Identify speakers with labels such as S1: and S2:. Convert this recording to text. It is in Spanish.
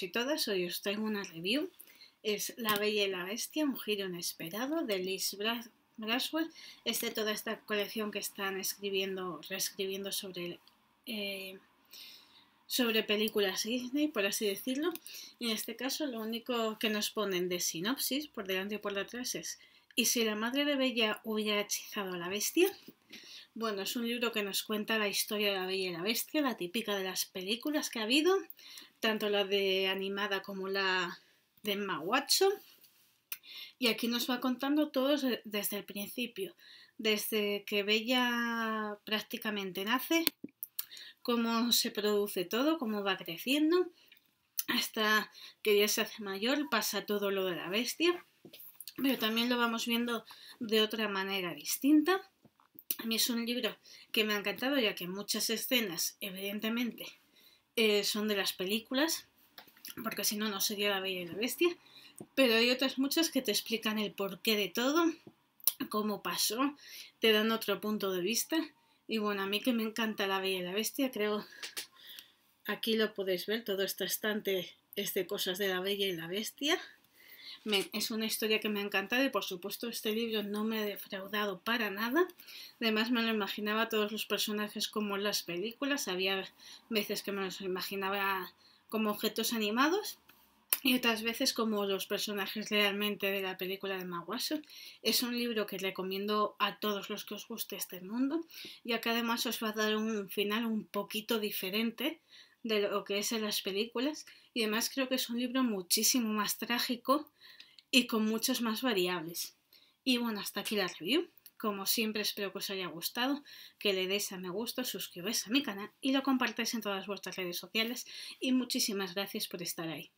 S1: y todas, hoy os traigo una review. Es La Bella y la Bestia, un giro inesperado de Liz Braswell. Es de toda esta colección que están escribiendo, reescribiendo sobre, eh, sobre películas Disney, por así decirlo. Y en este caso lo único que nos ponen de sinopsis, por delante y por detrás, es ¿Y si la madre de Bella hubiera hechizado a la bestia? Bueno, es un libro que nos cuenta la historia de la Bella y la Bestia, la típica de las películas que ha habido, tanto la de animada como la de Emma Y aquí nos va contando todo desde el principio, desde que Bella prácticamente nace, cómo se produce todo, cómo va creciendo, hasta que ya se hace mayor, pasa todo lo de la bestia, pero también lo vamos viendo de otra manera distinta a mí es un libro que me ha encantado ya que muchas escenas, evidentemente, eh, son de las películas, porque si no, no sería la Bella y la Bestia, pero hay otras muchas que te explican el porqué de todo, cómo pasó, te dan otro punto de vista. Y bueno, a mí que me encanta la Bella y la Bestia, creo aquí lo podéis ver, todo este estante es de cosas de la Bella y la Bestia es una historia que me ha encantado y por supuesto este libro no me ha defraudado para nada. Además me lo imaginaba todos los personajes como en las películas. Había veces que me los imaginaba como objetos animados y otras veces como los personajes realmente de la película de Maguaso. Es un libro que recomiendo a todos los que os guste este mundo, y que además os va a dar un final un poquito diferente de lo que es en las películas y además creo que es un libro muchísimo más trágico y con muchos más variables. Y bueno, hasta aquí la review. Como siempre espero que os haya gustado, que le deis a me gusta, suscribáis a mi canal y lo compartáis en todas vuestras redes sociales y muchísimas gracias por estar ahí.